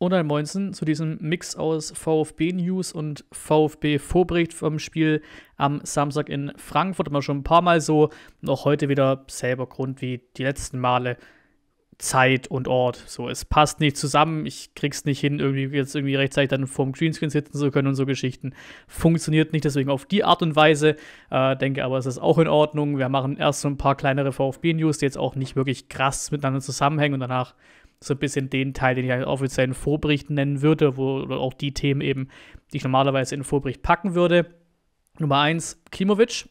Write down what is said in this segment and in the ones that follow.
und ein Moinsen zu diesem Mix aus VfB News und VfB Vorbericht vom Spiel am Samstag in Frankfurt. Haben wir schon ein paar Mal so. Noch heute wieder selber Grund wie die letzten Male. Zeit und Ort. So, es passt nicht zusammen. Ich krieg's nicht hin, irgendwie jetzt irgendwie rechtzeitig dann vorm Greenscreen sitzen zu können und so Geschichten. Funktioniert nicht, deswegen auf die Art und Weise. Äh, denke aber, es ist auch in Ordnung. Wir machen erst so ein paar kleinere VfB-News, die jetzt auch nicht wirklich krass miteinander zusammenhängen und danach so ein bisschen den Teil, den ich offiziell in Vorbericht nennen würde, wo oder auch die Themen eben, die ich normalerweise in Vorbericht packen würde. Nummer 1, Klimovic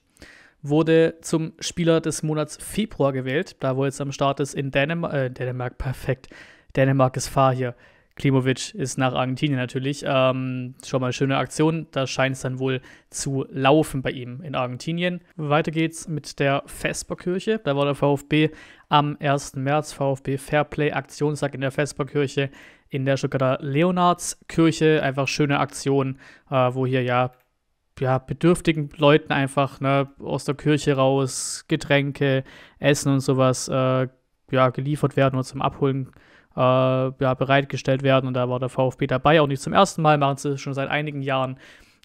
wurde zum Spieler des Monats Februar gewählt, da wo jetzt am Start ist in Dänemark, äh, Dänemark, perfekt, Dänemark ist fahr hier. Klimovic ist nach Argentinien natürlich. Ähm, schon mal schöne Aktion. Da scheint es dann wohl zu laufen bei ihm in Argentinien. Weiter geht's mit der Vesperkirche. Da war der VfB am 1. März VfB Fairplay Aktionstag in der Vesperkirche in der Stuttgarter Leonardskirche. Einfach schöne Aktion, äh, wo hier ja, ja bedürftigen Leuten einfach ne, aus der Kirche raus Getränke, Essen und sowas äh, ja, geliefert werden und zum Abholen äh, ja, bereitgestellt werden. Und da war der VfB dabei, auch nicht zum ersten Mal, machen sie schon seit einigen Jahren.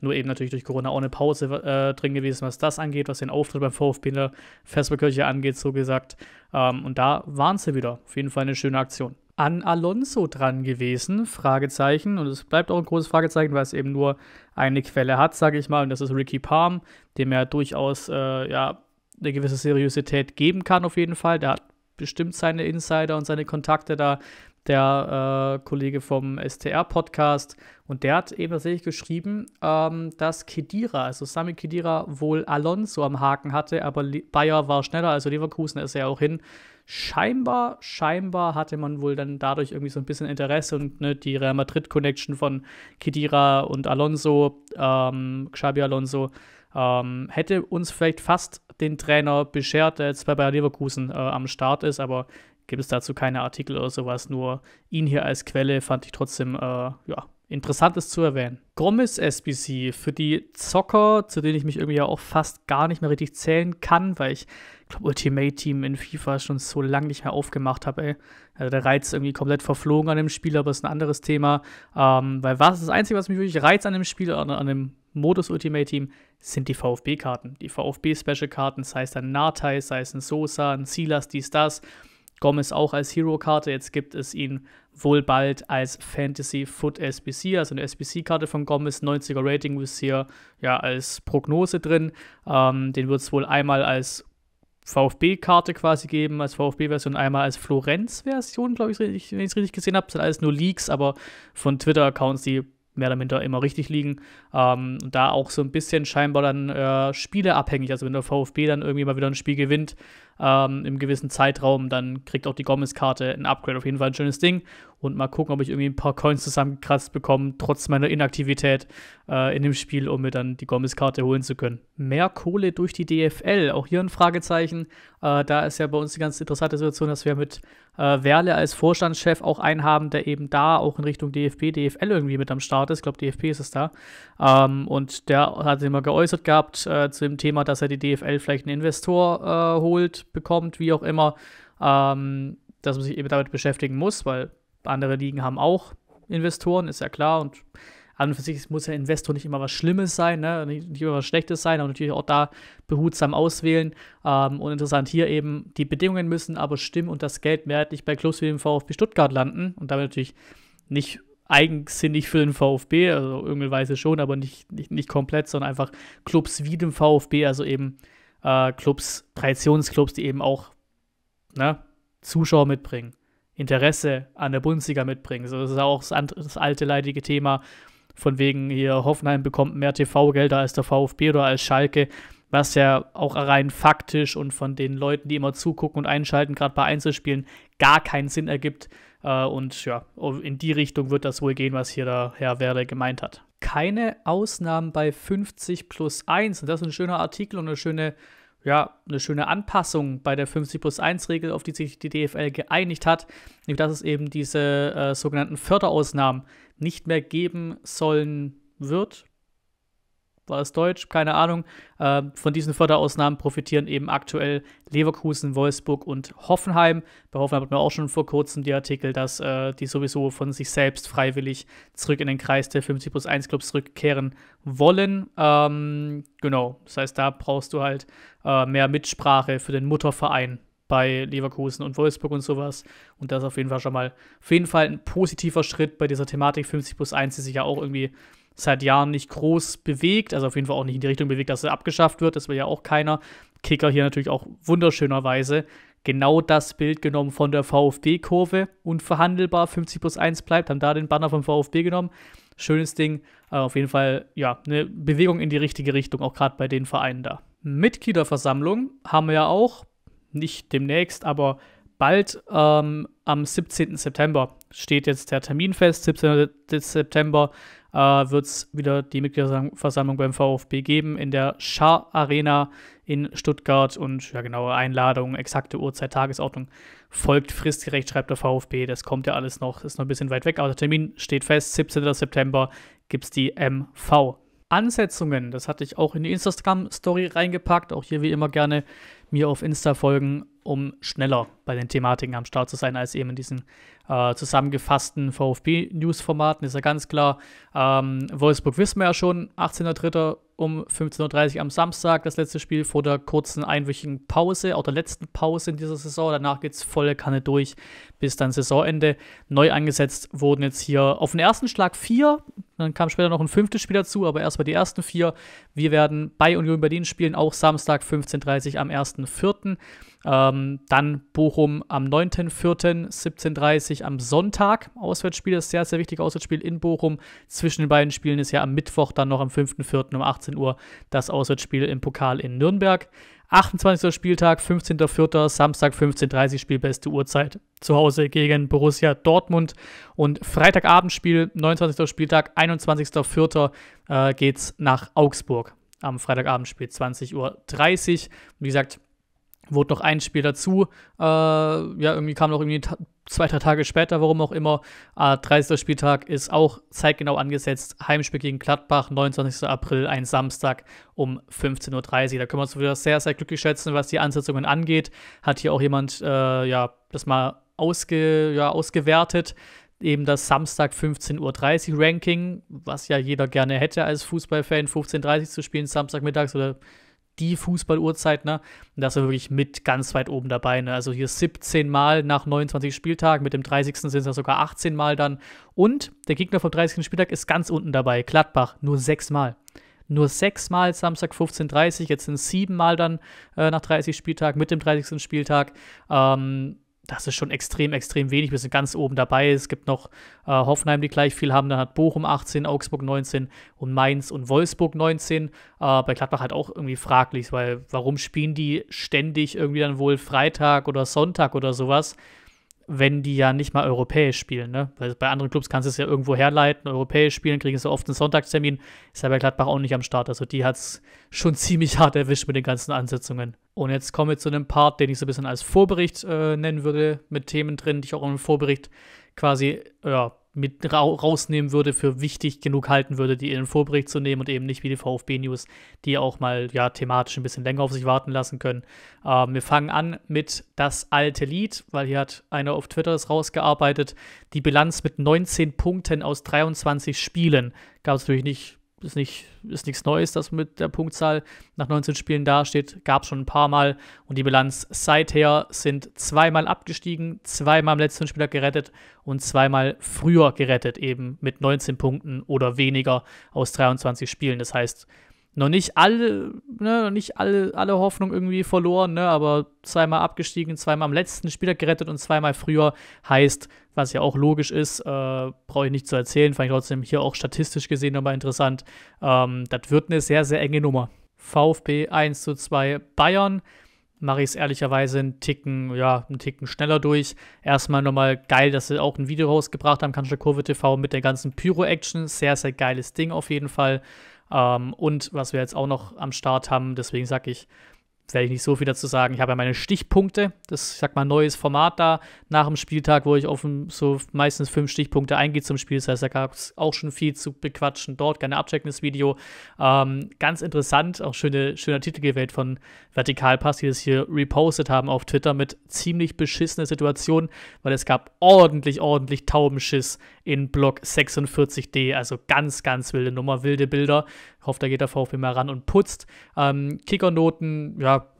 Nur eben natürlich durch Corona auch eine Pause äh, drin gewesen, was das angeht, was den Auftritt beim VfB in der Vesperkirche angeht, so gesagt. Ähm, und da waren sie wieder. Auf jeden Fall eine schöne Aktion. An Alonso dran gewesen? Fragezeichen. Und es bleibt auch ein großes Fragezeichen, weil es eben nur eine Quelle hat, sage ich mal. Und das ist Ricky Palm, dem er durchaus äh, ja, eine gewisse Seriosität geben kann, auf jeden Fall. Der hat bestimmt seine Insider und seine Kontakte da, der äh, Kollege vom STR-Podcast. Und der hat eben tatsächlich geschrieben, ähm, dass Kedira, also Sami Kedira, wohl Alonso am Haken hatte, aber Le Bayer war schneller, also Leverkusen ist ja auch hin. Scheinbar, scheinbar hatte man wohl dann dadurch irgendwie so ein bisschen Interesse und ne, die Real Madrid-Connection von Kedira und Alonso, ähm, Xabi Alonso, ähm, hätte uns vielleicht fast den Trainer beschert, der jetzt bei Bayer Leverkusen äh, am Start ist, aber gibt es dazu keine Artikel oder sowas. Nur ihn hier als Quelle fand ich trotzdem äh, ja, Interessant ist zu erwähnen. Gommes SBC für die Zocker, zu denen ich mich irgendwie ja auch fast gar nicht mehr richtig zählen kann, weil ich glaube Ultimate Team in FIFA schon so lange nicht mehr aufgemacht habe, Also der Reiz irgendwie komplett verflogen an dem Spiel, aber ist ein anderes Thema. Ähm, weil was das Einzige, was mich wirklich reizt an dem Spiel, an, an dem Modus Ultimate Team, sind die VfB-Karten. Die VfB-Special-Karten, sei es ein Natai, sei es ein Sosa, ein Silas, dies, das. Gomez auch als Hero-Karte. Jetzt gibt es ihn wohl bald als Fantasy Foot SBC, also eine SBC-Karte von Gomez. 90er Rating ist hier ja als Prognose drin. Ähm, den wird es wohl einmal als VfB-Karte quasi geben, als VfB-Version, einmal als Florenz-Version, glaube ich, wenn ich es richtig gesehen habe. Das halt sind alles nur Leaks, aber von Twitter-Accounts, die mehr oder minder immer richtig liegen. Ähm, und da auch so ein bisschen scheinbar dann äh, spieleabhängig. Also wenn der VfB dann irgendwie mal wieder ein Spiel gewinnt ähm, im gewissen Zeitraum, dann kriegt auch die Gomez-Karte ein Upgrade. Auf jeden Fall ein schönes Ding und mal gucken, ob ich irgendwie ein paar Coins zusammengekratzt bekomme, trotz meiner Inaktivität äh, in dem Spiel, um mir dann die Gomez-Karte holen zu können. Mehr Kohle durch die DFL, auch hier ein Fragezeichen. Äh, da ist ja bei uns die ganz interessante Situation, dass wir mit äh, Werle als Vorstandschef auch einen haben, der eben da auch in Richtung DFB, DFL irgendwie mit am Start ist. Ich glaube, DFB ist es da. Ähm, und der hat sich immer geäußert gehabt äh, zu dem Thema, dass er die DFL vielleicht einen Investor äh, holt, bekommt, wie auch immer. Ähm, dass man sich eben damit beschäftigen muss, weil andere Ligen haben auch Investoren, ist ja klar. Und an und für sich muss ja Investor nicht immer was Schlimmes sein, ne? nicht immer was Schlechtes sein, aber natürlich auch da behutsam auswählen. Ähm, und interessant hier eben, die Bedingungen müssen aber stimmen und das Geld mehrheitlich bei Clubs wie dem VfB Stuttgart landen und damit natürlich nicht eigensinnig für den VfB, also irgendeine Weise schon, aber nicht, nicht, nicht komplett, sondern einfach Clubs wie dem VfB, also eben äh, Clubs, Traditionsclubs, die eben auch ne, Zuschauer mitbringen. Interesse an der Bundesliga mitbringen. das ist auch das, alte leidige Thema von wegen hier Hoffenheim bekommt mehr TV-Gelder als der VfB oder als Schalke, was ja auch rein faktisch und von den Leuten, die immer zugucken und einschalten, gerade bei Einzelspielen, gar keinen Sinn ergibt. Äh, und ja, oh, in die Richtung wird das wohl gehen, was hier der Herr Werde gemeint hat. Keine Ausnahmen bei 50 plus 1. Und das ist ein schöner Artikel und eine schöne ja, eine schöne Anpassung bei der 50 plus 1 Regel, auf die sich die DFL geeinigt hat, nämlich dass es eben diese äh, sogenannten Förderausnahmen nicht mehr geben sollen wird, war es Deutsch, keine Ahnung. Äh, von diesen Förderausnahmen profitieren eben aktuell Leverkusen, Wolfsburg und Hoffenheim. Bei Hoffenheim hatten wir auch schon vor kurzem die Artikel, dass äh, die sowieso von sich selbst freiwillig zurück in den Kreis der 50 plus 1 Clubs zurückkehren wollen. Ähm, genau, das heißt, da brauchst du halt äh, mehr Mitsprache für den Mutterverein bei Leverkusen und Wolfsburg und sowas. Und das ist auf jeden Fall schon mal auf jeden Fall ein positiver Schritt bei dieser Thematik 50 plus 1, die sich ja auch irgendwie seit Jahren nicht groß bewegt, also auf jeden Fall auch nicht in die Richtung bewegt, dass er abgeschafft wird. Das will ja auch keiner. Kicker hier natürlich auch wunderschönerweise genau das Bild genommen von der VfB-Kurve. Unverhandelbar, 50 plus 1 bleibt, haben da den Banner vom VfB genommen. Schönes Ding. Also auf jeden Fall, ja, eine Bewegung in die richtige Richtung, auch gerade bei den Vereinen da. Mitgliederversammlung haben wir ja auch, nicht demnächst, aber bald ähm, am 17. September steht jetzt der Termin fest. 17. September äh, wird es wieder die Mitgliederversammlung beim VfB geben in der Schar Arena in Stuttgart. Und ja, genaue Einladung, exakte Uhrzeit, Tagesordnung folgt fristgerecht, schreibt der VfB. Das kommt ja alles noch, ist noch ein bisschen weit weg, aber der Termin steht fest. 17. September gibt es die MV. Ansetzungen. Das hatte ich auch in die Instagram-Story reingepackt. Auch hier wie immer gerne mir auf Insta folgen, um schneller bei den Thematiken am Start zu sein, als eben in diesen äh, zusammengefassten VfB-News-Formaten. Ist ja ganz klar. Ähm, Wolfsburg wissen wir ja schon, 18.03. um 15.30 Uhr am Samstag, das letzte Spiel vor der kurzen einwöchigen Pause, auch der letzten Pause in dieser Saison. Danach geht es volle Kanne durch bis dann Saisonende neu angesetzt wurden jetzt hier auf den ersten Schlag vier. Dann kam später noch ein fünftes Spiel dazu, aber erstmal die ersten vier. Wir werden bei Union Berlin spielen, auch Samstag 15.30 Uhr am 1.4. Ähm, dann Bochum am 9.4., 17.30 Uhr am Sonntag. Auswärtsspiel ist sehr, sehr wichtig. Auswärtsspiel in Bochum. Zwischen den beiden Spielen ist ja am Mittwoch dann noch am 5.4. um 18 Uhr das Auswärtsspiel im Pokal in Nürnberg. 28. Spieltag, 15.04., Samstag 15.30 Spiel, beste Uhrzeit. Zu Hause gegen Borussia Dortmund. Und Freitagabendspiel, 29. Spieltag, 21.04. Äh, geht's nach Augsburg. Am Freitagabendspiel 20.30 Uhr. Wie gesagt, wurde noch ein Spiel dazu. Äh, ja, irgendwie kam noch irgendwie zwei, drei Tage später, warum auch immer. Äh, 30. Spieltag ist auch zeitgenau angesetzt. Heimspiel gegen Gladbach, 29. April, ein Samstag um 15.30 Uhr. Da können wir uns wieder sehr, sehr glücklich schätzen, was die Ansetzungen angeht. Hat hier auch jemand äh, ja, das mal ausge, ja, ausgewertet. Eben das Samstag 15.30 Uhr Ranking, was ja jeder gerne hätte als Fußballfan, 15.30 Uhr zu spielen, Samstagmittags oder die Fußballuhrzeit, ne? Und da ist er wirklich mit ganz weit oben dabei, ne? Also hier 17 Mal nach 29 Spieltagen, mit dem 30. sind es ja sogar 18 Mal dann. Und der Gegner vom 30. Spieltag ist ganz unten dabei, Gladbach, nur 6 Mal. Nur 6 Mal Samstag 15.30, jetzt sind es 7 Mal dann äh, nach 30 Spieltagen, mit dem 30. Spieltag. Ähm, das ist schon extrem, extrem wenig. Wir sind ganz oben dabei. Es gibt noch äh, Hoffenheim, die gleich viel haben. Dann hat Bochum 18, Augsburg 19 und Mainz und Wolfsburg 19. Äh, bei Gladbach halt auch irgendwie fraglich, weil warum spielen die ständig irgendwie dann wohl Freitag oder Sonntag oder sowas? wenn die ja nicht mal europäisch spielen. Ne? Weil bei anderen Clubs kannst du es ja irgendwo herleiten, europäisch spielen, kriegen es oft einen Sonntagstermin. Ist ja bei Gladbach auch nicht am Start. Also die hat es schon ziemlich hart erwischt mit den ganzen Ansetzungen. Und jetzt kommen wir zu einem Part, den ich so ein bisschen als Vorbericht äh, nennen würde, mit Themen drin, die ich auch im Vorbericht quasi ja, mit rausnehmen würde, für wichtig genug halten würde, die in den Vorbericht zu nehmen und eben nicht wie die VfB-News, die auch mal ja thematisch ein bisschen länger auf sich warten lassen können. Ähm, wir fangen an mit das alte Lied, weil hier hat einer auf Twitter das rausgearbeitet. Die Bilanz mit 19 Punkten aus 23 Spielen gab es natürlich nicht ist, nicht, ist nichts Neues, dass mit der Punktzahl nach 19 Spielen dasteht. Gab es schon ein paar Mal. Und die Bilanz seither sind zweimal abgestiegen, zweimal im letzten Spieler gerettet und zweimal früher gerettet, eben mit 19 Punkten oder weniger aus 23 Spielen. Das heißt, noch nicht alle, ne, noch nicht alle, alle Hoffnung irgendwie verloren, ne, aber zweimal abgestiegen, zweimal am letzten Spieler gerettet und zweimal früher heißt, was ja auch logisch ist, äh, brauche ich nicht zu erzählen, fand ich trotzdem hier auch statistisch gesehen nochmal interessant. Ähm, das wird eine sehr, sehr enge Nummer. VfB 1 zu 2 Bayern. Mache ich es ehrlicherweise einen Ticken, ja, einen Ticken schneller durch. Erstmal nochmal geil, dass sie auch ein Video rausgebracht haben, Kanzler Kurve TV mit der ganzen Pyro-Action. Sehr, sehr geiles Ding auf jeden Fall. Ähm, und was wir jetzt auch noch am Start haben, deswegen sage ich, werde ich nicht so viel dazu sagen. Ich habe ja meine Stichpunkte, das, ich sag mal, neues Format da nach dem Spieltag, wo ich auf so meistens fünf Stichpunkte eingehe zum Spiel. Das heißt, da gab es auch schon viel zu bequatschen. Dort gerne abchecken das Video. Ähm, ganz interessant, auch schöne, schöner Titel gewählt von Vertikalpass, die das hier repostet haben auf Twitter mit ziemlich beschissener Situation, weil es gab ordentlich, ordentlich Taubenschiss in Block 46D. Also ganz, ganz wilde Nummer, wilde Bilder. Hofft, da geht der VfB mal ran und putzt. Ähm, Kickernoten, ja,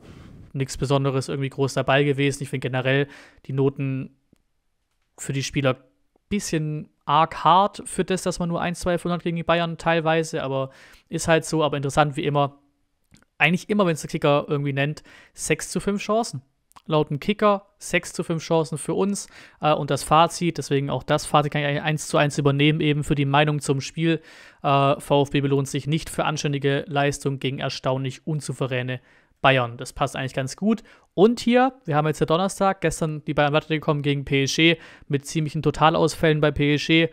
nichts Besonderes irgendwie groß dabei gewesen. Ich finde generell die Noten für die Spieler bisschen arg hart für das, dass man nur 1-2 hat gegen die Bayern teilweise, aber ist halt so, aber interessant wie immer. Eigentlich immer, wenn es der Kicker irgendwie nennt, 6 zu 5 Chancen laut dem Kicker 6 zu 5 Chancen für uns. Äh, und das Fazit, deswegen auch das Fazit kann ich 1 zu 1 übernehmen, eben für die Meinung zum Spiel. Äh, VfB belohnt sich nicht für anständige Leistung gegen erstaunlich unzouveräne Bayern. Das passt eigentlich ganz gut. Und hier, wir haben jetzt der Donnerstag, gestern die Bayern weitergekommen gegen PSG mit ziemlichen Totalausfällen bei PSG. Äh,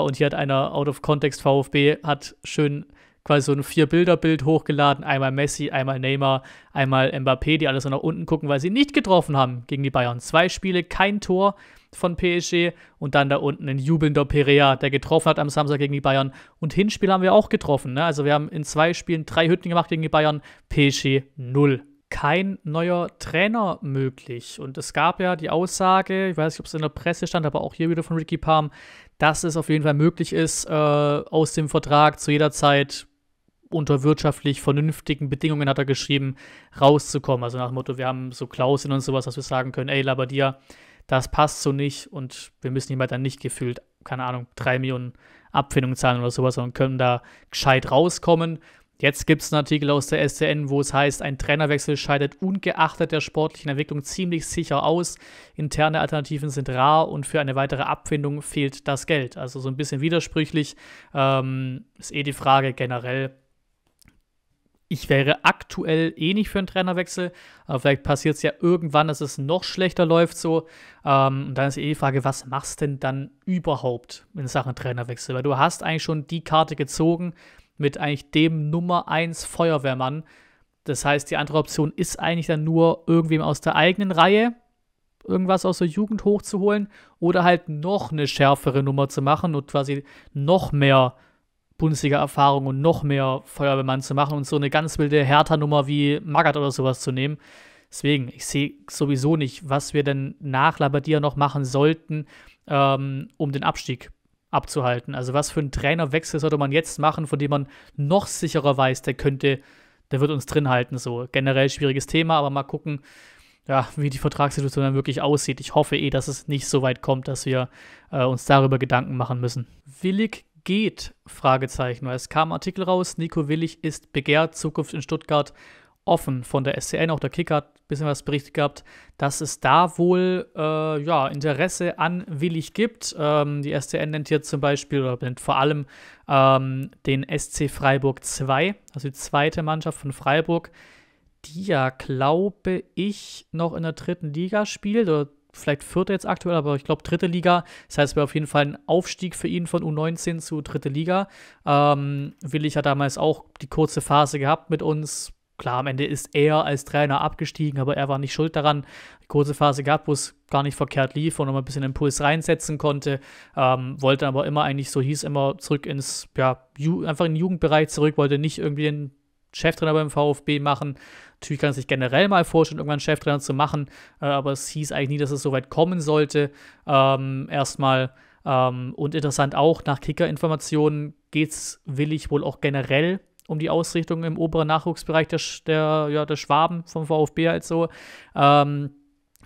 und hier hat einer out of context VfB hat schön quasi so ein Vier-Bilder-Bild hochgeladen. Einmal Messi, einmal Neymar, einmal Mbappé, die alles so nach unten gucken, weil sie nicht getroffen haben gegen die Bayern. Zwei Spiele, kein Tor von PSG und dann da unten ein jubelnder Perea, der getroffen hat am Samstag gegen die Bayern. Und Hinspiel haben wir auch getroffen. Ne? Also wir haben in zwei Spielen drei Hütten gemacht gegen die Bayern. PSG 0 kein neuer Trainer möglich. Und es gab ja die Aussage, ich weiß nicht, ob es in der Presse stand, aber auch hier wieder von Ricky Palm, dass es auf jeden Fall möglich ist, äh, aus dem Vertrag zu jeder Zeit unter wirtschaftlich vernünftigen Bedingungen, hat er geschrieben, rauszukommen. Also nach dem Motto, wir haben so Klauseln und sowas, dass wir sagen können, ey Labadia, das passt so nicht und wir müssen ihm halt dann nicht gefühlt, keine Ahnung, drei Millionen Abfindung zahlen oder sowas, sondern können da gescheit rauskommen. Jetzt gibt es einen Artikel aus der SCN, wo es heißt, ein Trainerwechsel scheidet ungeachtet der sportlichen Entwicklung ziemlich sicher aus. Interne Alternativen sind rar und für eine weitere Abfindung fehlt das Geld. Also so ein bisschen widersprüchlich. Ähm, ist eh die Frage generell, ich wäre aktuell eh nicht für einen Trainerwechsel, aber vielleicht passiert es ja irgendwann, dass es noch schlechter läuft so. Ähm, und dann ist eh die Frage, was machst denn dann überhaupt in Sachen Trainerwechsel? Weil du hast eigentlich schon die Karte gezogen mit eigentlich dem Nummer 1 Feuerwehrmann. Das heißt, die andere Option ist eigentlich dann nur, irgendwem aus der eigenen Reihe irgendwas aus der Jugend hochzuholen oder halt noch eine schärfere Nummer zu machen und quasi noch mehr Bundesliga-Erfahrung und noch mehr Feuerwehrmann zu machen und so eine ganz wilde Hertha-Nummer wie Magath oder sowas zu nehmen. Deswegen, ich sehe sowieso nicht, was wir denn nach Labadia noch machen sollten, ähm, um den Abstieg abzuhalten. Also was für einen Trainerwechsel sollte man jetzt machen, von dem man noch sicherer weiß, der könnte, der wird uns drin halten. So generell schwieriges Thema, aber mal gucken, ja, wie die Vertragssituation dann wirklich aussieht. Ich hoffe eh, dass es nicht so weit kommt, dass wir äh, uns darüber Gedanken machen müssen. Willig geht? Fragezeichen. Weil es kam ein Artikel raus, Nico Willig ist begehrt, Zukunft in Stuttgart offen von der SCN, auch der Kicker hat ein bisschen was berichtet gehabt, dass es da wohl äh, ja, Interesse an Willig gibt. Ähm, die SCN nennt hier zum Beispiel oder nennt vor allem ähm, den SC Freiburg 2, also die zweite Mannschaft von Freiburg, die ja, glaube ich, noch in der dritten Liga spielt oder vielleicht vierte jetzt aktuell, aber ich glaube dritte Liga. Das heißt, es wäre auf jeden Fall ein Aufstieg für ihn von U19 zu dritte Liga. Ähm, Willig hat damals auch die kurze Phase gehabt mit uns. Klar, am Ende ist er als Trainer abgestiegen, aber er war nicht schuld daran. Die kurze Phase gab, wo es gar nicht verkehrt lief und nochmal ein bisschen Impuls reinsetzen konnte. Ähm, wollte aber immer eigentlich, so hieß immer, zurück ins, ja, Ju einfach in den Jugendbereich zurück, wollte nicht irgendwie den Cheftrainer beim VfB machen. Natürlich kann es sich generell mal vorstellen, irgendwann einen Cheftrainer zu machen, äh, aber es hieß eigentlich nie, dass es so weit kommen sollte. Ähm, erstmal. Ähm, und interessant auch, nach Kicker-Informationen geht es willig wohl auch generell um die Ausrichtung im oberen Nachwuchsbereich der, der, ja, der Schwaben vom VfB halt so. Ähm,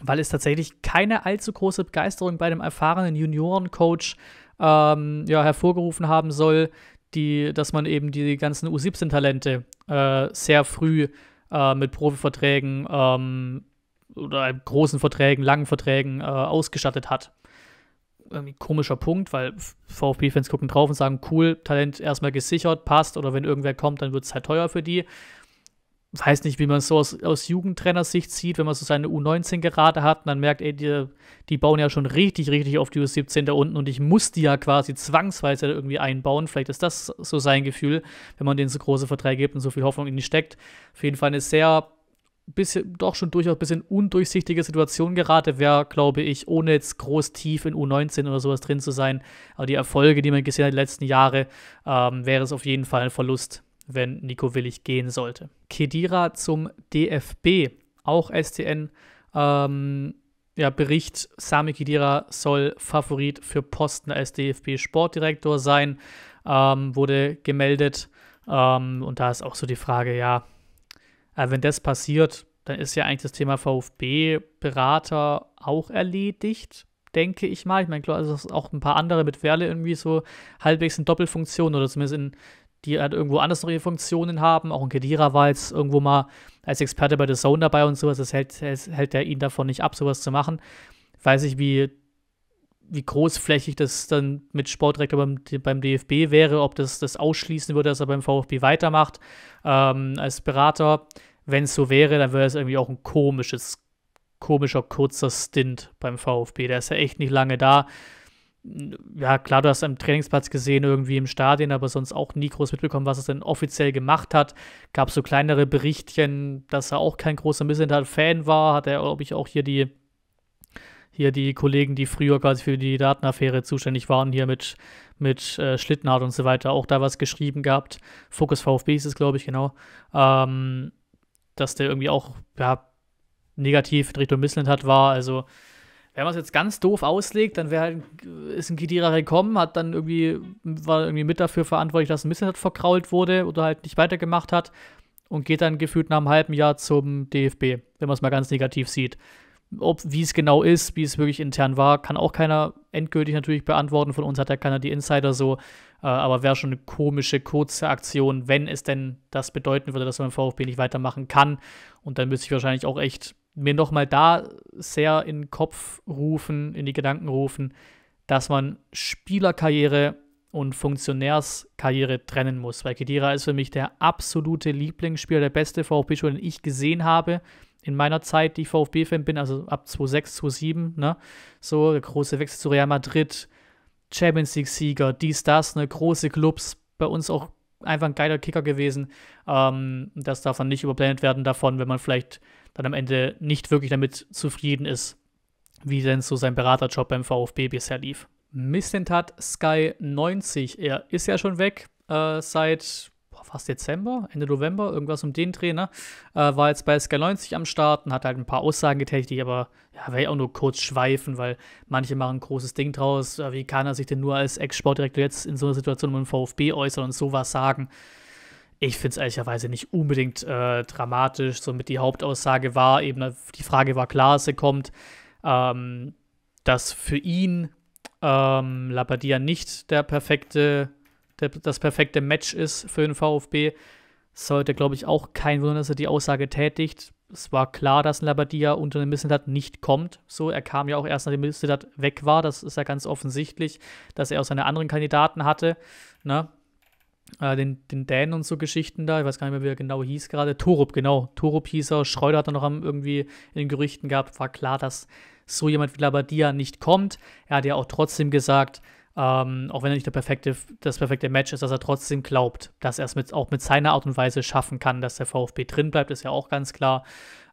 weil es tatsächlich keine allzu große Begeisterung bei dem erfahrenen Juniorencoach ähm, ja, hervorgerufen haben soll, die, dass man eben die ganzen U17-Talente äh, sehr früh äh, mit Profiverträgen ähm, oder großen Verträgen, langen Verträgen äh, ausgestattet hat. Irgendwie komischer Punkt, weil VfB-Fans gucken drauf und sagen, cool, Talent erstmal gesichert, passt, oder wenn irgendwer kommt, dann wird es halt teuer für die weiß nicht, wie man so aus, aus Jugendtrainersicht sieht, wenn man so seine U19 gerade hat und dann merkt, ey, die, die bauen ja schon richtig, richtig auf die U17 da unten und ich muss die ja quasi zwangsweise irgendwie einbauen. Vielleicht ist das so sein Gefühl, wenn man denen so große Verträge gibt und so viel Hoffnung in die steckt. Auf jeden Fall eine sehr bisschen, doch schon durchaus ein bisschen undurchsichtige Situation gerade wäre, glaube ich, ohne jetzt groß tief in U19 oder sowas drin zu sein. Aber die Erfolge, die man gesehen hat die letzten Jahre, ähm, wäre es auf jeden Fall ein Verlust wenn Nico Willig gehen sollte. Kedira zum DFB, auch STN. Ähm, ja, Bericht, Sami Kedira soll Favorit für Posten als DFB-Sportdirektor sein, ähm, wurde gemeldet. Ähm, und da ist auch so die Frage, ja, äh, wenn das passiert, dann ist ja eigentlich das Thema VfB-Berater auch erledigt, denke ich mal. Ich meine, klar, es ist auch ein paar andere mit Werle irgendwie so halbwegs in Doppelfunktion oder zumindest in die halt irgendwo anders noch ihre Funktionen haben. Auch ein Kedira war jetzt irgendwo mal als Experte bei The Zone dabei und sowas. Das hält, hält er ihn davon nicht ab, sowas zu machen. Weiß ich, wie, wie großflächig das dann mit Sportdirektor beim, beim DFB wäre, ob das das ausschließen würde, dass er beim VfB weitermacht ähm, als Berater. Wenn es so wäre, dann wäre es irgendwie auch ein komisches, komischer, kurzer Stint beim VfB. Der ist ja echt nicht lange da ja, klar, du hast am Trainingsplatz gesehen, irgendwie im Stadion, aber sonst auch nie groß mitbekommen, was es denn offiziell gemacht hat. Gab so kleinere Berichtchen, dass er auch kein großer Missenthal-Fan war. Hat er, glaube ich, auch hier die, hier die Kollegen, die früher quasi für die Datenaffäre zuständig waren, hier mit, mit äh, Schlittenhardt und so weiter, auch da was geschrieben gehabt. Fokus VfB ist es, glaube ich, genau. Ähm, dass der irgendwie auch ja, negativ in Richtung Missland hat, war. Also wenn man es jetzt ganz doof auslegt, dann wäre halt, ist ein Kidira gekommen, hat dann irgendwie, war irgendwie mit dafür verantwortlich, dass ein Missentat halt verkrault wurde oder halt nicht weitergemacht hat und geht dann gefühlt nach einem halben Jahr zum DFB, wenn man es mal ganz negativ sieht. Ob, wie es genau ist, wie es wirklich intern war, kann auch keiner endgültig natürlich beantworten. Von uns hat ja keiner die Insider so. Äh, aber wäre schon eine komische, kurze Aktion, wenn es denn das bedeuten würde, dass man im VfB nicht weitermachen kann. Und dann müsste ich wahrscheinlich auch echt mir nochmal da sehr in den Kopf rufen, in die Gedanken rufen, dass man Spielerkarriere und Funktionärskarriere trennen muss. Weil Kedira ist für mich der absolute Lieblingsspieler, der beste VfB-Spieler, den ich gesehen habe in meiner Zeit, die ich VfB-Fan bin, also ab 2006, 2007, ne? So, der große Wechsel zu Real Madrid, Champions League-Sieger, dies, das, ne? Große Clubs, bei uns auch einfach ein geiler Kicker gewesen. Ähm, das darf dann nicht überblendet werden davon, wenn man vielleicht dann am Ende nicht wirklich damit zufrieden ist, wie denn so sein Beraterjob beim VfB bisher lief. Missentat Sky 90, er ist ja schon weg äh, seit boah, fast Dezember, Ende November, irgendwas um den Trainer, Äh, war jetzt bei Sky 90 am Start und hat halt ein paar Aussagen getätigt, aber ja, werde ich auch nur kurz schweifen, weil manche machen ein großes Ding draus. Äh, wie kann er sich denn nur als Ex-Sportdirektor jetzt in so einer Situation um den VfB äußern und sowas sagen? Ich finde es ehrlicherweise nicht unbedingt äh, dramatisch. Somit die Hauptaussage war eben, äh, die Frage war klar, sie kommt, ähm, dass für ihn ähm, Labadia nicht der perfekte, der, das perfekte Match ist für den VfB. Sollte, glaube ich, auch kein Wunder, dass er die Aussage tätigt. Es war klar, dass Labadia unter dem Missentat nicht kommt. So, er kam ja auch erst nachdem Missentat weg war. Das ist ja ganz offensichtlich, dass er auch seine anderen Kandidaten hatte. Ne? äh, den, den Dänen und so Geschichten da, ich weiß gar nicht mehr, wie er genau hieß gerade, Torup, genau, Torup hieß er, Schreuder hat er noch am, irgendwie in den Gerüchten gehabt, war klar, dass so jemand wie Labadia nicht kommt. Er hat ja auch trotzdem gesagt, ähm, auch wenn er nicht der perfekte, das perfekte Match ist, dass er trotzdem glaubt, dass er es mit, auch mit seiner Art und Weise schaffen kann, dass der VfB drin bleibt, ist ja auch ganz klar.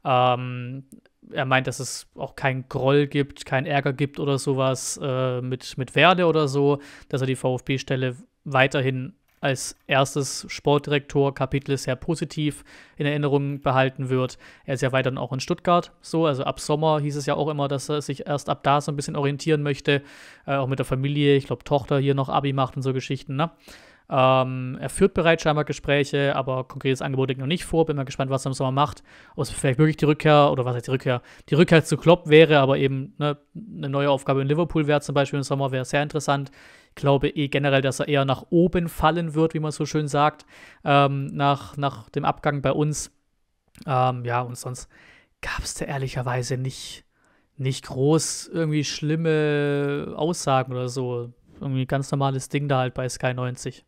Ähm, er meint, dass es auch keinen Groll gibt, keinen Ärger gibt oder sowas äh, mit, mit Werde oder so, dass er die VfB-Stelle weiterhin als erstes Sportdirektor-Kapitel sehr positiv in Erinnerung behalten wird. Er ist ja weiterhin auch in Stuttgart so, also ab Sommer hieß es ja auch immer, dass er sich erst ab da so ein bisschen orientieren möchte, äh, auch mit der Familie, ich glaube Tochter hier noch Abi macht und so Geschichten, ne? Ähm, er führt bereits scheinbar Gespräche, aber konkretes Angebot liegt noch nicht vor. Bin mal gespannt, was er im Sommer macht. Ob es vielleicht wirklich die Rückkehr oder was heißt die Rückkehr? Die Rückkehr zu Klopp wäre, aber eben ne, eine neue Aufgabe in Liverpool wäre zum Beispiel im Sommer, wäre sehr interessant. Ich glaube eh generell, dass er eher nach oben fallen wird, wie man so schön sagt, ähm, nach, nach dem Abgang bei uns. Ähm, ja, und sonst gab es da ehrlicherweise nicht, nicht groß irgendwie schlimme Aussagen oder so. Irgendwie ganz normales Ding da halt bei Sky 90.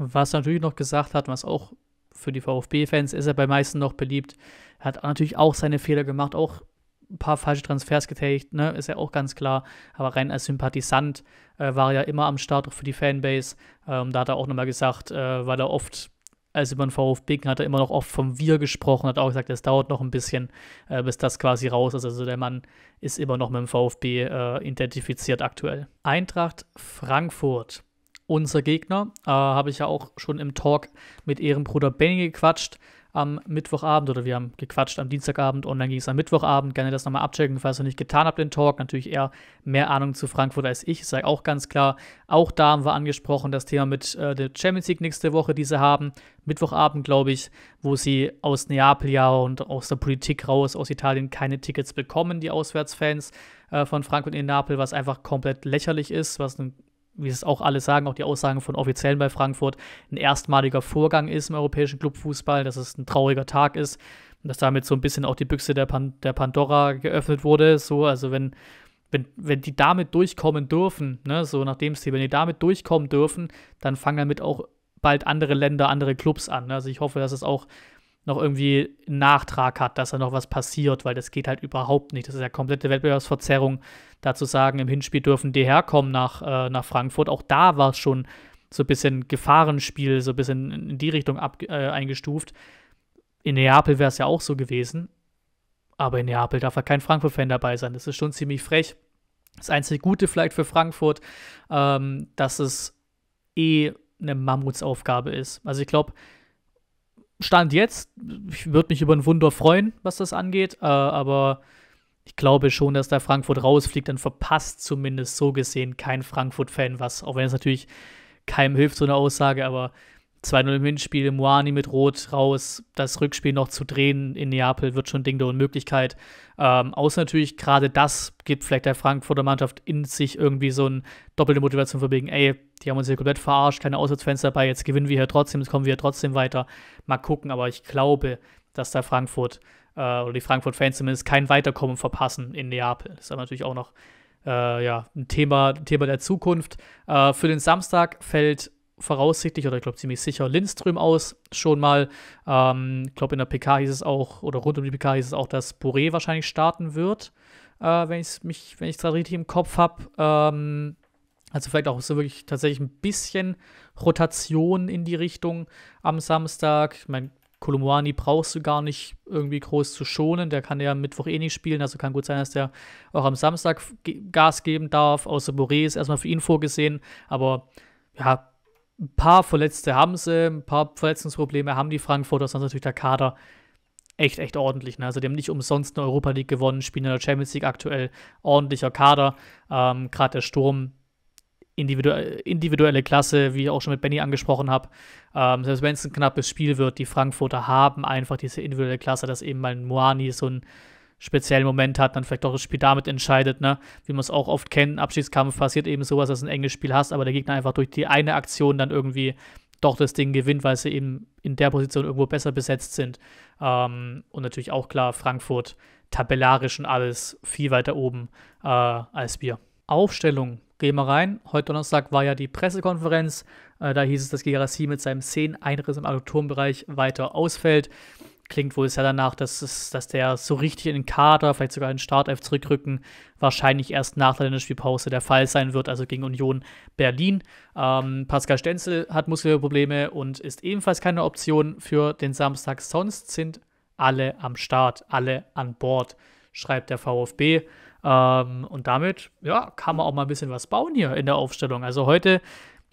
Was er natürlich noch gesagt hat, was auch für die VfB-Fans ist er bei meisten noch beliebt, er hat natürlich auch seine Fehler gemacht, auch ein paar falsche Transfers getätigt, ne? ist ja auch ganz klar. Aber rein als Sympathisant äh, war er ja immer am Start, auch für die Fanbase. Ähm, da hat er auch nochmal gesagt, äh, weil er oft, als über den VfB ging, hat er immer noch oft vom Wir gesprochen, hat auch gesagt, es dauert noch ein bisschen, äh, bis das quasi raus ist. Also der Mann ist immer noch mit dem VfB äh, identifiziert aktuell. Eintracht Frankfurt unser Gegner. Äh, Habe ich ja auch schon im Talk mit ihrem Bruder Benny gequatscht am Mittwochabend oder wir haben gequatscht am Dienstagabend und dann ging es am Mittwochabend. Gerne das nochmal abchecken, falls ihr nicht getan habt, den Talk. Natürlich eher mehr Ahnung zu Frankfurt als ich, sei auch ganz klar. Auch da haben wir angesprochen das Thema mit äh, der Champions League nächste Woche, die sie haben. Mittwochabend, glaube ich, wo sie aus Neapel ja und aus der Politik raus, aus Italien keine Tickets bekommen, die Auswärtsfans äh, von Frankfurt in Neapel, was einfach komplett lächerlich ist, was ein wie es auch alle sagen, auch die Aussagen von Offiziellen bei Frankfurt, ein erstmaliger Vorgang ist im europäischen Clubfußball, dass es ein trauriger Tag ist und dass damit so ein bisschen auch die Büchse der, Pan der Pandora geöffnet wurde. So, also wenn, wenn, wenn die damit durchkommen dürfen, ne, so nach dem Stil, wenn die damit durchkommen dürfen, dann fangen damit auch bald andere Länder, andere Clubs an. Ne? Also ich hoffe, dass es auch noch irgendwie einen Nachtrag hat, dass da noch was passiert, weil das geht halt überhaupt nicht. Das ist ja komplette Wettbewerbsverzerrung dazu sagen, im Hinspiel dürfen die herkommen nach, äh, nach Frankfurt. Auch da war es schon so ein bisschen Gefahrenspiel, so ein bisschen in die Richtung ab, äh, eingestuft. In Neapel wäre es ja auch so gewesen. Aber in Neapel darf ja kein Frankfurt-Fan dabei sein. Das ist schon ziemlich frech. Das einzige Gute vielleicht für Frankfurt, ähm, dass es eh eine Mammutsaufgabe ist. Also ich glaube, Stand jetzt, ich würde mich über ein Wunder freuen, was das angeht, äh, aber ich glaube schon, dass da Frankfurt rausfliegt, dann verpasst zumindest so gesehen kein Frankfurt-Fan was. Auch wenn es natürlich keinem hilft, so eine Aussage, aber 2-0 im Hinspiel, Moani mit Rot raus, das Rückspiel noch zu drehen in Neapel wird schon Ding der Unmöglichkeit. Ähm, außer natürlich gerade das gibt vielleicht der Frankfurter Mannschaft in sich irgendwie so eine doppelte Motivation von wegen, ey, die haben uns hier komplett verarscht, keine Auswärtsfenster dabei, jetzt gewinnen wir hier trotzdem, jetzt kommen wir hier trotzdem weiter. Mal gucken, aber ich glaube, dass da Frankfurt äh, oder die Frankfurt-Fans zumindest kein Weiterkommen verpassen in Neapel. Das ist aber natürlich auch noch äh, ja, ein Thema, Thema der Zukunft. Äh, für den Samstag fällt voraussichtlich oder ich glaube ziemlich sicher Lindström aus schon mal. Ähm, ich ähm, glaube, in der PK hieß es auch, oder rund um die PK hieß es auch, dass Boré wahrscheinlich starten wird, äh, wenn ich mich, wenn ich es richtig im Kopf habe. Ähm, also vielleicht auch so wirklich tatsächlich ein bisschen Rotation in die Richtung am Samstag. Ich meine, Kolumani brauchst du gar nicht irgendwie groß zu schonen. Der kann ja Mittwoch eh nicht spielen, also kann gut sein, dass der auch am Samstag Gas geben darf. Außer Boré ist erstmal für ihn vorgesehen. Aber ja, ein paar Verletzte haben sie, ein paar Verletzungsprobleme haben die Frankfurter, sonst natürlich der Kader echt, echt ordentlich. Ne? Also die haben nicht umsonst eine Europa League gewonnen, spielen in der Champions League aktuell ordentlicher Kader. Ähm, Gerade der Sturm, individu individuelle Klasse, wie ich auch schon mit Benny angesprochen habe. Ähm, selbst wenn es ein knappes Spiel wird, die Frankfurter haben einfach diese individuelle Klasse, dass eben mal ein Moani so ein speziellen Moment hat, dann vielleicht doch das Spiel damit entscheidet, ne? Wie man es auch oft kennt, Abschiedskampf passiert eben sowas, dass du ein enges Spiel hast, aber der Gegner einfach durch die eine Aktion dann irgendwie doch das Ding gewinnt, weil sie eben in der Position irgendwo besser besetzt sind. Ähm, und natürlich auch klar, Frankfurt tabellarisch und alles viel weiter oben äh, als wir. Aufstellung gehen wir rein. Heute Donnerstag war ja die Pressekonferenz. Äh, da hieß es, dass Gerassi mit seinem 10-Einriss im Adduktorenbereich weiter ausfällt klingt wohl sehr danach, dass, dass der so richtig in den Kader, vielleicht sogar in den Startelf zurückrücken, wahrscheinlich erst nach der Länderspielpause der Fall sein wird, also gegen Union Berlin. Ähm, Pascal Stenzel hat Muskelprobleme und ist ebenfalls keine Option für den Samstag. Sonst sind alle am Start, alle an Bord, schreibt der VfB. Ähm, und damit ja, kann man auch mal ein bisschen was bauen hier in der Aufstellung. Also heute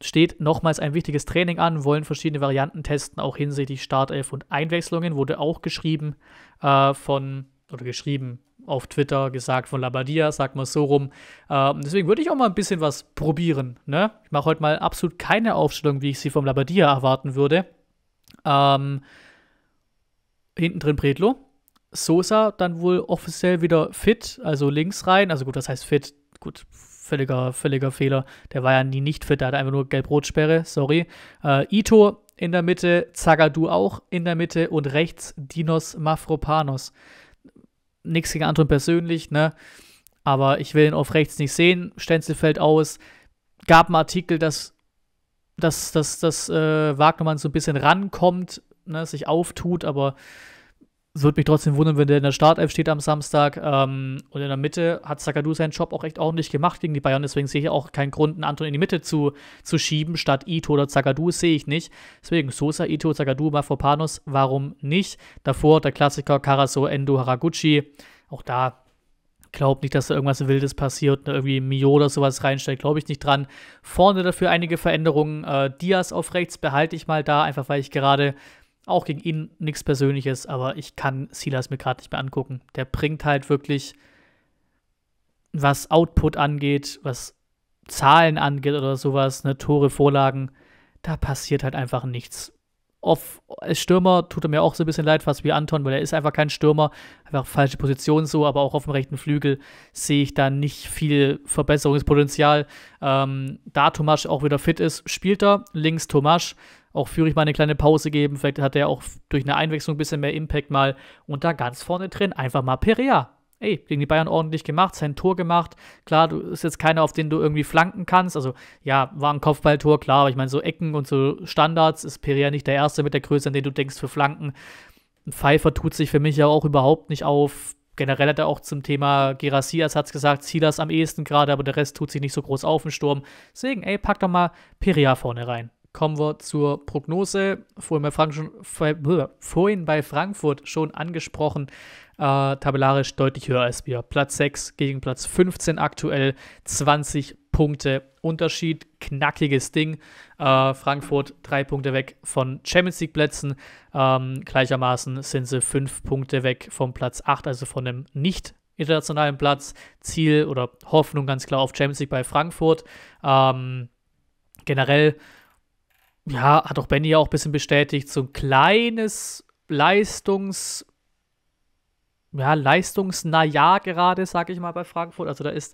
steht nochmals ein wichtiges Training an, wollen verschiedene Varianten testen, auch hinsichtlich Startelf und Einwechslungen, wurde auch geschrieben äh, von, oder geschrieben auf Twitter gesagt von Labadia, sag mal so rum. Äh, deswegen würde ich auch mal ein bisschen was probieren. Ne? Ich mache heute mal absolut keine Aufstellung, wie ich sie vom Labadia erwarten würde. Ähm, hinten drin Predlo. Sosa dann wohl offiziell wieder fit, also links rein. Also gut, das heißt fit, gut, völliger, völliger Fehler. Der war ja nie nicht fit, der hat einfach nur Gelb-Rot-Sperre, sorry. Äh, Ito in der Mitte, Zagadou auch in der Mitte und rechts Dinos Mafropanos. Nichts gegen Anton persönlich, ne? Aber ich will ihn auf rechts nicht sehen. Stenzel fällt aus. Gab einen Artikel, dass, dass, dass, dass äh, Wagnermann so ein bisschen rankommt, ne? sich auftut, aber es würde mich trotzdem wundern, wenn der in der Startelf steht am Samstag. Ähm, und in der Mitte hat Sakadu seinen Job auch echt ordentlich gemacht gegen die Bayern. Deswegen sehe ich auch keinen Grund, einen Anton in die Mitte zu, zu schieben, statt Ito oder Sakadu sehe ich nicht. Deswegen Sosa, Ito, Sakadu, Mafopanos, warum nicht? Davor der Klassiker Karaso, Endo, Haraguchi. Auch da glaube nicht, dass da irgendwas Wildes passiert, ne, irgendwie Mio oder sowas reinstellt, glaube ich nicht dran. Vorne dafür einige Veränderungen. Äh, Diaz auf rechts behalte ich mal da, einfach weil ich gerade auch gegen ihn nichts Persönliches, aber ich kann Silas mir gerade nicht mehr angucken. Der bringt halt wirklich, was Output angeht, was Zahlen angeht oder sowas, ne, Tore, Vorlagen, da passiert halt einfach nichts. Off, als Stürmer tut er mir auch so ein bisschen leid, fast wie Anton, weil er ist einfach kein Stürmer, einfach falsche Position so, aber auch auf dem rechten Flügel sehe ich da nicht viel Verbesserungspotenzial. Ähm, da Tomasch auch wieder fit ist, spielt er links Tomasch, auch Führig mal eine kleine Pause geben. Vielleicht hat er auch durch eine Einwechslung ein bisschen mehr Impact mal. Und da ganz vorne drin einfach mal Perea. Ey, gegen die Bayern ordentlich gemacht, sein Tor gemacht. Klar, du ist jetzt keiner, auf den du irgendwie flanken kannst. Also, ja, war ein Kopfballtor, klar. Aber ich meine, so Ecken und so Standards ist Perea nicht der Erste mit der Größe, an den du denkst für Flanken. Pfeiffer tut sich für mich ja auch überhaupt nicht auf. Generell hat er auch zum Thema Gerasias hat es gesagt, Silas am ehesten gerade, aber der Rest tut sich nicht so groß auf im Sturm. Deswegen, ey, pack doch mal Perea vorne rein kommen wir zur Prognose. Vorhin bei, Frank schon, vorhin bei Frankfurt schon angesprochen, äh, tabellarisch deutlich höher als wir. Platz 6 gegen Platz 15 aktuell, 20 Punkte Unterschied, knackiges Ding. Äh, Frankfurt drei Punkte weg von Champions League Plätzen. Ähm, gleichermaßen sind sie fünf Punkte weg vom Platz 8, also von einem nicht internationalen Platz. Ziel oder Hoffnung ganz klar auf Champions League bei Frankfurt. Ähm, generell ja, hat auch Benny ja auch ein bisschen bestätigt, so ein kleines Leistungs- ja, leistungsnah gerade, sage ich mal, bei Frankfurt. Also da ist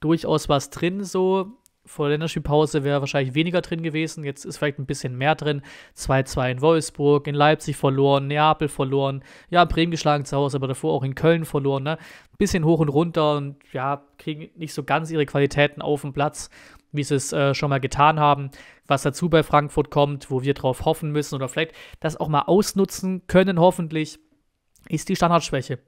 durchaus was drin so. Vor der Länderspielpause wäre wahrscheinlich weniger drin gewesen. Jetzt ist vielleicht ein bisschen mehr drin. 2-2 in Wolfsburg, in Leipzig verloren, Neapel verloren, ja, Bremen geschlagen zu Hause, aber davor auch in Köln verloren. Ne? Bisschen hoch und runter und ja, kriegen nicht so ganz ihre Qualitäten auf den Platz wie sie es äh, schon mal getan haben, was dazu bei Frankfurt kommt, wo wir drauf hoffen müssen oder vielleicht das auch mal ausnutzen können, hoffentlich, ist die Standardschwäche.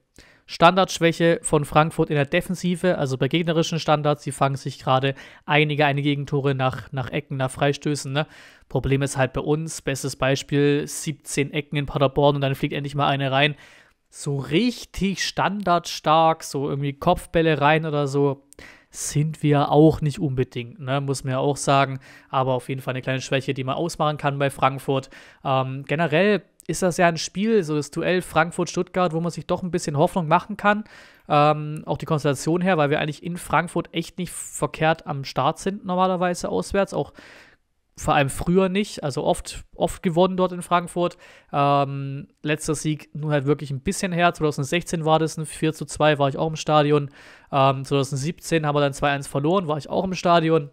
Standardschwäche von Frankfurt in der Defensive, also bei gegnerischen Standards. Sie fangen sich gerade einige, einige Gegentore nach, nach Ecken, nach Freistößen. Ne? Problem ist halt bei uns, bestes Beispiel, 17 Ecken in Paderborn und dann fliegt endlich mal eine rein. So richtig standardstark, so irgendwie Kopfbälle rein oder so sind wir auch nicht unbedingt, ne? muss man ja auch sagen. Aber auf jeden Fall eine kleine Schwäche, die man ausmachen kann bei Frankfurt. Ähm, generell ist das ja ein Spiel, so das Duell Frankfurt-Stuttgart, wo man sich doch ein bisschen Hoffnung machen kann. Ähm, auch die Konstellation her, weil wir eigentlich in Frankfurt echt nicht verkehrt am Start sind, normalerweise auswärts. Auch vor allem früher nicht, also oft, oft gewonnen dort in Frankfurt. Ähm, letzter Sieg nun halt wirklich ein bisschen her. 2016 war das ein 4 zu 2, war ich auch im Stadion. Ähm, 2017 haben wir dann 2-1 verloren, war ich auch im Stadion.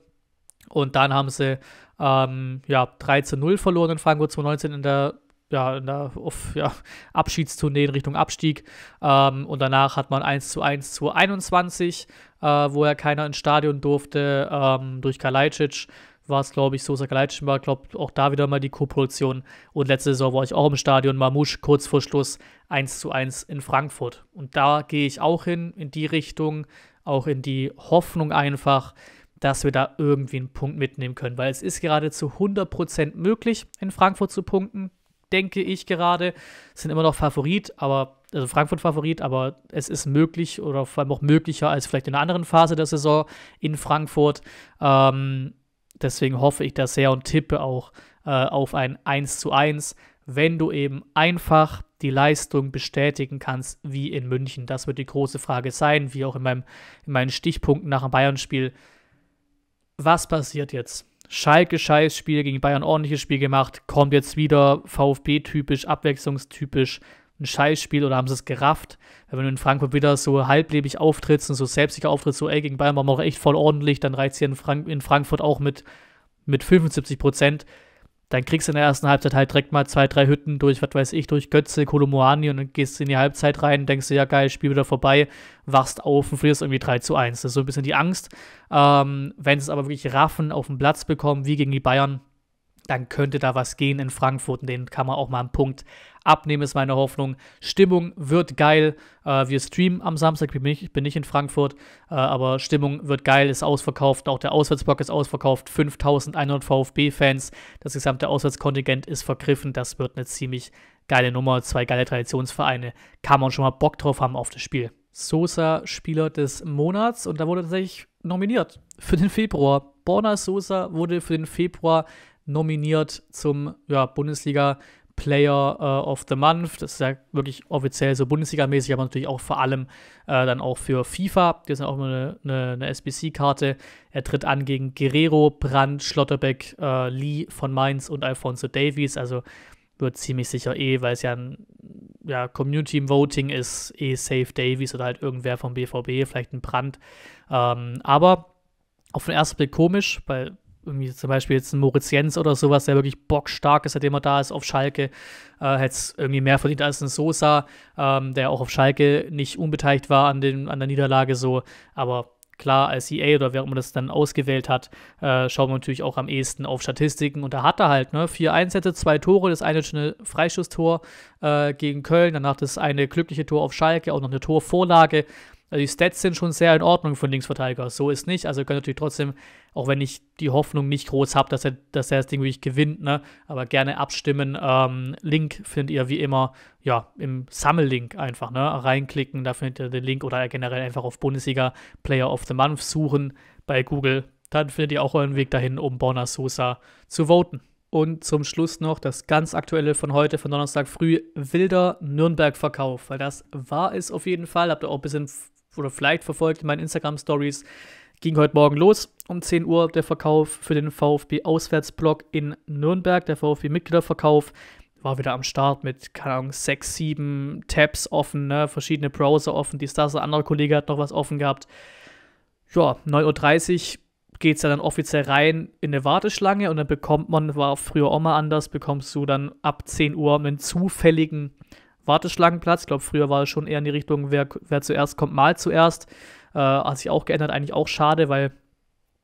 Und dann haben sie ähm, ja, 3 zu 0 verloren in Frankfurt 2019 in der ja, in der, auf, ja, Abschiedstournee in Richtung Abstieg. Ähm, und danach hat man 1 zu 1 zu 21, äh, wo ja keiner ins Stadion durfte, ähm, durch Kalajdzic war es, glaube ich, Sosa war, glaube ich, auch da wieder mal die Co-Produktion. Und letzte Saison war ich auch im Stadion Mamouche kurz vor Schluss 1 zu 1 in Frankfurt. Und da gehe ich auch hin, in die Richtung, auch in die Hoffnung einfach, dass wir da irgendwie einen Punkt mitnehmen können, weil es ist gerade zu 100% möglich, in Frankfurt zu punkten, denke ich gerade. Sind immer noch Favorit, aber also Frankfurt Favorit, aber es ist möglich oder vor allem auch möglicher als vielleicht in einer anderen Phase der Saison in Frankfurt. Ähm, Deswegen hoffe ich das sehr und tippe auch äh, auf ein 1 zu 1, wenn du eben einfach die Leistung bestätigen kannst wie in München. Das wird die große Frage sein, wie auch in, meinem, in meinen Stichpunkten nach dem Bayern-Spiel. Was passiert jetzt? Schalke scheiß Spiel gegen Bayern ordentliches Spiel gemacht, kommt jetzt wieder VfB typisch, abwechslungstypisch, ein Scheißspiel oder haben sie es gerafft? wenn du in Frankfurt wieder so halblebig auftrittst und so selbstsicher auftrittst, so ey, gegen Bayern waren wir auch echt voll ordentlich, dann reizt hier in, Frank in Frankfurt auch mit, mit 75 Prozent. Dann kriegst du in der ersten Halbzeit halt direkt mal zwei, drei Hütten durch, was weiß ich, durch Götze, Kolomoani und dann gehst du in die Halbzeit rein, denkst du, ja geil, Spiel wieder vorbei, wachst auf und verlierst irgendwie 3 zu 1. Das ist so ein bisschen die Angst. Ähm, wenn sie es aber wirklich raffen, auf den Platz bekommen, wie gegen die Bayern, dann könnte da was gehen in Frankfurt. Und den kann man auch mal einen Punkt abnehmen, ist meine Hoffnung. Stimmung wird geil. Äh, wir streamen am Samstag, bin ich, bin nicht in Frankfurt, äh, aber Stimmung wird geil, ist ausverkauft. Auch der Auswärtsblock ist ausverkauft. 5100 VfB-Fans, das gesamte Auswärtskontingent ist vergriffen. Das wird eine ziemlich geile Nummer. Zwei geile Traditionsvereine. Kann man schon mal Bock drauf haben auf das Spiel. Sosa Spieler des Monats und da wurde tatsächlich nominiert für den Februar. Borna Sosa wurde für den Februar nominiert zum ja, Bundesliga Player uh, of the Month. Das ist ja wirklich offiziell so Bundesliga-mäßig, aber natürlich auch vor allem äh, dann auch für FIFA. Die ist ja auch immer eine, eine, eine SBC-Karte. Er tritt an gegen Guerrero, Brandt, Schlotterbeck, äh, Lee von Mainz und Alfonso Davies. Also wird ziemlich sicher eh, weil es ja ein ja, Community Voting ist, eh Safe Davies oder halt irgendwer vom BVB, vielleicht ein Brandt. Ähm, aber auf den ersten Blick komisch, weil irgendwie zum Beispiel jetzt ein Moritz Jens oder sowas, der wirklich bockstark ist, seitdem er da ist auf Schalke, äh, hätte es irgendwie mehr verdient als ein Sosa, ähm, der auch auf Schalke nicht unbeteiligt war an, den, an der Niederlage so. Aber klar, als EA oder wer auch immer das dann ausgewählt hat, äh, schauen wir natürlich auch am ehesten auf Statistiken. Und da hat er halt ne, vier Einsätze, zwei Tore, das eine schöne Freistoßtor äh, gegen Köln, danach das eine glückliche Tor auf Schalke, auch noch eine Torvorlage. Also die Stats sind schon sehr in Ordnung für Linksverteidiger. So ist nicht. Also kann natürlich trotzdem, auch wenn ich die Hoffnung nicht groß habe, dass er, dass er das Ding wirklich gewinnt, ne? aber gerne abstimmen. Ähm, Link findet ihr wie immer, ja, im Sammellink einfach, ne? Reinklicken, da findet ihr den Link oder generell einfach auf Bundesliga Player of the Month suchen bei Google. Dann findet ihr auch euren Weg dahin, um Borna Sosa zu voten. Und zum Schluss noch das ganz aktuelle von heute, von Donnerstag früh, wilder Nürnberg-Verkauf, weil das war es auf jeden Fall. Habt ihr auch ein bisschen oder vielleicht verfolgt in meinen Instagram-Stories, ging heute Morgen los um 10 Uhr der Verkauf für den VfB-Auswärtsblock in Nürnberg. Der VfB-Mitgliederverkauf war wieder am Start mit, keine Ahnung, sechs, sieben Tabs offen, ne? verschiedene Browser offen, die Stars, ein anderer Kollege hat noch was offen gehabt. Ja, 9.30 Uhr geht es ja dann offiziell rein in eine Warteschlange und dann bekommt man, war früher auch mal anders, bekommst du dann ab 10 Uhr einen zufälligen Warteschlangenplatz. Ich glaube, früher war es schon eher in die Richtung, wer, wer zuerst kommt, mal zuerst. Äh, hat sich auch geändert, eigentlich auch schade, weil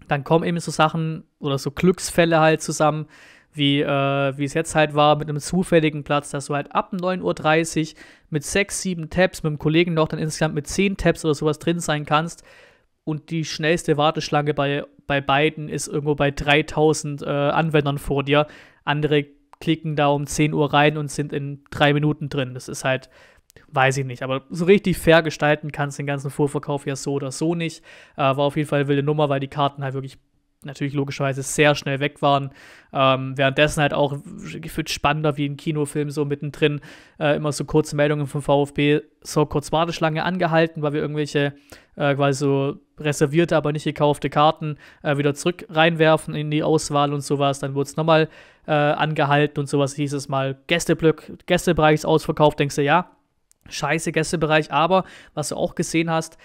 dann kommen eben so Sachen oder so Glücksfälle halt zusammen, wie, äh, wie es jetzt halt war, mit einem zufälligen Platz, dass du halt ab 9.30 Uhr mit sechs, sieben Tabs, mit einem Kollegen noch dann insgesamt mit zehn Tabs oder sowas drin sein kannst. Und die schnellste Warteschlange bei, bei beiden ist irgendwo bei 3000 äh, Anwendern vor dir. Andere klicken da um 10 Uhr rein und sind in drei Minuten drin. Das ist halt, weiß ich nicht. Aber so richtig fair gestalten kannst du den ganzen Vorverkauf ja so oder so nicht. Äh, war auf jeden Fall eine wilde Nummer, weil die Karten halt wirklich natürlich logischerweise sehr schnell weg waren. Ähm, währenddessen halt auch gefühlt spannender wie ein Kinofilm, so mittendrin äh, immer so kurze Meldungen vom VfB, so kurz Warteschlange angehalten, weil wir irgendwelche äh, quasi so reservierte, aber nicht gekaufte Karten äh, wieder zurück reinwerfen in die Auswahl und sowas. Dann wurde es nochmal äh, angehalten und sowas. Hieß es mal Gästeblock, Gästebereich ist ausverkauft, denkst du, ja, scheiße Gästebereich, aber was du auch gesehen hast,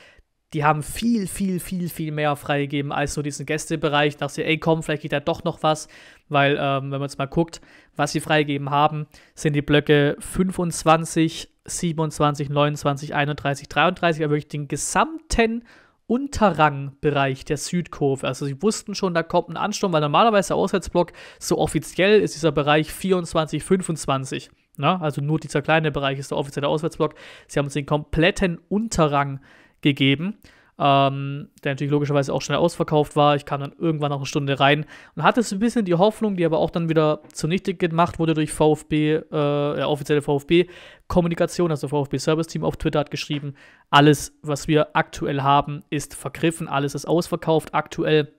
die haben viel, viel, viel, viel mehr freigegeben als nur diesen Gästebereich. Da dachte ich, ey, komm, vielleicht geht da doch noch was. Weil, ähm, wenn man jetzt mal guckt, was sie freigegeben haben, sind die Blöcke 25, 27, 29, 31, 33, aber wirklich den gesamten Unterrangbereich der Südkurve. Also sie wussten schon, da kommt ein Ansturm, weil normalerweise der Auswärtsblock, so offiziell ist dieser Bereich 24, 25. Ne? Also nur dieser kleine Bereich ist der offizielle Auswärtsblock. Sie haben uns den kompletten Unterrang äh, gegeben, ähm, der natürlich logischerweise auch schnell ausverkauft war. Ich kam dann irgendwann noch eine Stunde rein und hatte so ein bisschen die Hoffnung, die aber auch dann wieder zunichte gemacht wurde durch VfB, äh, offizielle VfB-Kommunikation, also VfB Service Team auf Twitter hat geschrieben, alles, was wir aktuell haben, ist vergriffen, alles ist ausverkauft aktuell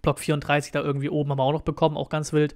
Block 34 da irgendwie oben haben wir auch noch bekommen, auch ganz wild.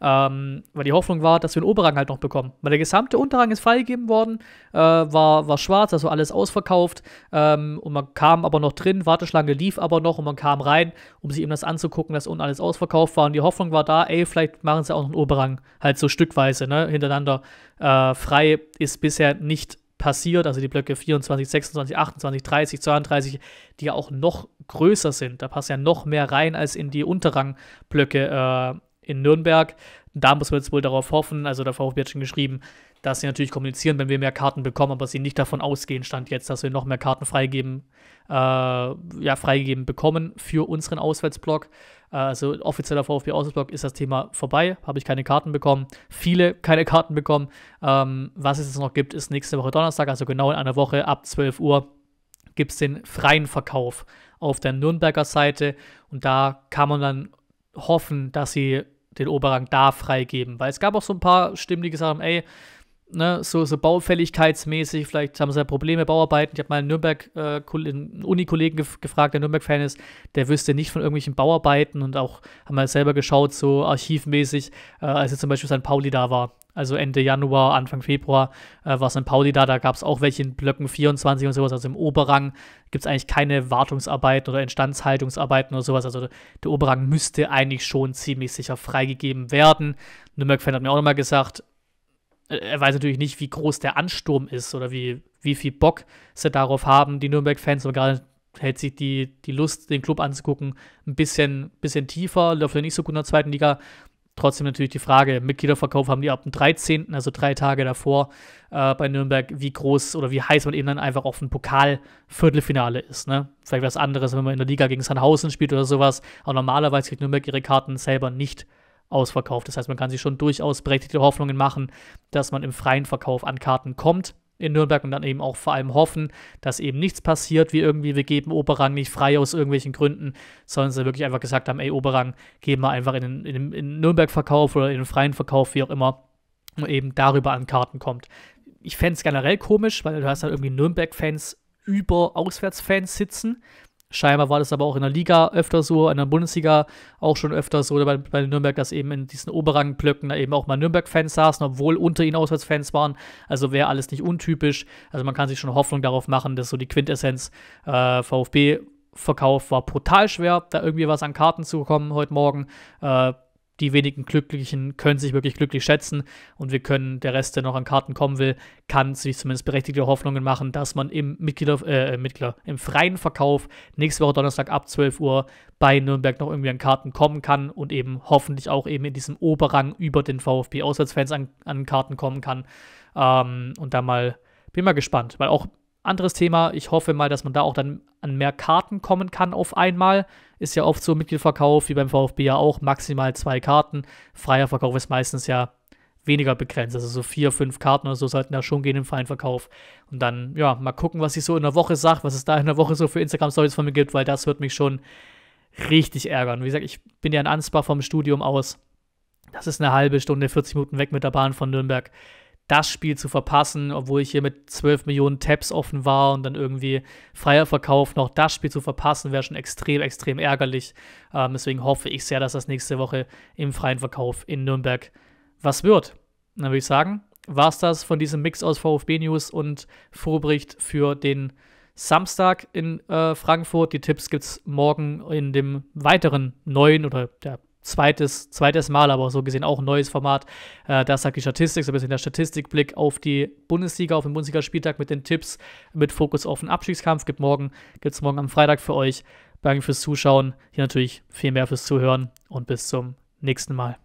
Ähm, weil die Hoffnung war, dass wir den Oberrang halt noch bekommen. Weil der gesamte Unterrang ist freigegeben worden, äh, war, war schwarz, also alles ausverkauft. Ähm, und man kam aber noch drin, Warteschlange lief aber noch und man kam rein, um sich eben das anzugucken, dass unten alles ausverkauft war. Und die Hoffnung war da, ey, vielleicht machen sie auch noch einen Oberrang, halt so stückweise, ne, hintereinander. Äh, frei ist bisher nicht passiert, also die Blöcke 24, 26, 28, 30, 32, die ja auch noch größer sind. Da passen ja noch mehr rein als in die Unterrangblöcke äh, in Nürnberg. Da muss man jetzt wohl darauf hoffen, also der VfB hat schon geschrieben, dass sie natürlich kommunizieren, wenn wir mehr Karten bekommen, aber sie nicht davon ausgehen, stand jetzt, dass wir noch mehr Karten freigeben äh, ja, freigegeben bekommen für unseren Auswärtsblock. Äh, also offizieller VfB-Auswärtsblock ist das Thema vorbei. Habe ich keine Karten bekommen. Viele keine Karten bekommen. Ähm, was es jetzt noch gibt, ist nächste Woche Donnerstag, also genau in einer Woche ab 12 Uhr gibt es den freien Verkauf auf der Nürnberger Seite und da kann man dann hoffen, dass sie den Oberrang da freigeben, weil es gab auch so ein paar Stimmen, die gesagt haben, ey, ne, so, so baufälligkeitsmäßig, vielleicht haben sie ja Probleme, Bauarbeiten. Ich habe mal einen Nürnberg-Uni-Kollegen äh, gef gefragt, der Nürnberg-Fan ist, der wüsste nicht von irgendwelchen Bauarbeiten und auch haben wir selber geschaut, so archivmäßig, äh, als jetzt zum Beispiel St. Pauli da war. Also Ende Januar, Anfang Februar äh, war St. Pauli da, da gab es auch welche in Blöcken 24 und sowas, also im Oberrang gibt es eigentlich keine Wartungsarbeiten oder Instandshaltungsarbeiten oder sowas. Also der Oberrang müsste eigentlich schon ziemlich sicher freigegeben werden. Nürnberg-Fan hat mir auch nochmal gesagt, äh, er weiß natürlich nicht, wie groß der Ansturm ist oder wie, wie viel Bock sie darauf haben, die Nürnberg-Fans. Und gerade hält sich die, die Lust, den Club anzugucken, ein bisschen, bisschen tiefer, läuft ja nicht so gut in der zweiten Liga. Trotzdem natürlich die Frage, Mitgliederverkauf haben die ab dem 13., also drei Tage davor äh, bei Nürnberg, wie groß oder wie heiß man eben dann einfach auf ein Pokal-Viertelfinale ist. Ne? Vielleicht was anderes, wenn man in der Liga gegen Sandhausen spielt oder sowas. Aber normalerweise kriegt Nürnberg ihre Karten selber nicht ausverkauft. Das heißt, man kann sich schon durchaus berechtigte Hoffnungen machen, dass man im freien Verkauf an Karten kommt in Nürnberg und dann eben auch vor allem hoffen, dass eben nichts passiert, wie irgendwie wir geben Oberrang nicht frei aus irgendwelchen Gründen, sondern sie wirklich einfach gesagt haben, ey Oberrang, geben wir einfach in den, in den, in den Nürnberg-Verkauf oder in den freien Verkauf, wie auch immer, und eben darüber an Karten kommt. Ich fände es generell komisch, weil du hast halt irgendwie Nürnberg-Fans über Auswärtsfans sitzen. Scheinbar war das aber auch in der Liga öfter so, in der Bundesliga auch schon öfter so, oder bei, bei Nürnberg, dass eben in diesen Oberrangblöcken da eben auch mal Nürnberg-Fans saßen, obwohl unter ihnen Auswärtsfans waren. Also wäre alles nicht untypisch. Also man kann sich schon Hoffnung darauf machen, dass so die Quintessenz äh, VfB-Verkauf war brutal schwer, da irgendwie was an Karten zu bekommen heute Morgen. Äh, die wenigen Glücklichen können sich wirklich glücklich schätzen und wir können, der Rest, der noch an Karten kommen will, kann sich zumindest berechtigte Hoffnungen machen, dass man im Mitglieder, äh, äh Mitglieder, im freien Verkauf nächste Woche Donnerstag ab 12 Uhr bei Nürnberg noch irgendwie an Karten kommen kann und eben hoffentlich auch eben in diesem Oberrang über den VfB-Auswärtsfans an, an, Karten kommen kann. Ähm, und da mal, bin mal gespannt, weil auch anderes Thema. Ich hoffe mal, dass man da auch dann an mehr Karten kommen kann auf einmal ist ja oft so Mitgliedverkauf, wie beim VfB ja auch, maximal zwei Karten. Freier Verkauf ist meistens ja weniger begrenzt. Also so vier, fünf Karten oder so sollten da schon gehen im freien Verkauf. Und dann, ja, mal gucken, was ich so in der Woche sage, was es da in der Woche so für Instagram-Stories von mir gibt, weil das wird mich schon richtig ärgern. Wie gesagt, ich bin ja in Ansbach vom Studium aus. Das ist eine halbe Stunde, 40 Minuten weg mit der Bahn von Nürnberg das Spiel zu verpassen, obwohl ich hier mit 12 Millionen Tabs offen war und dann irgendwie freier Verkauf noch das Spiel zu verpassen, wäre schon extrem, extrem ärgerlich. Ähm, deswegen hoffe ich sehr, dass das nächste Woche im freien Verkauf in Nürnberg was wird. Dann würde ich sagen, war es das von diesem Mix aus VfB News und Vorbericht für den Samstag in äh, Frankfurt. Die Tipps gibt es morgen in dem weiteren neuen oder der zweites, zweites Mal, aber so gesehen auch ein neues Format. Äh, da ist die Statistik, so ein bisschen der Statistikblick auf die Bundesliga, auf den Bundesligaspieltag mit den Tipps, mit Fokus auf den Abstiegskampf. Gibt morgen, morgen am Freitag für euch. Danke fürs Zuschauen. Hier natürlich viel mehr fürs Zuhören und bis zum nächsten Mal.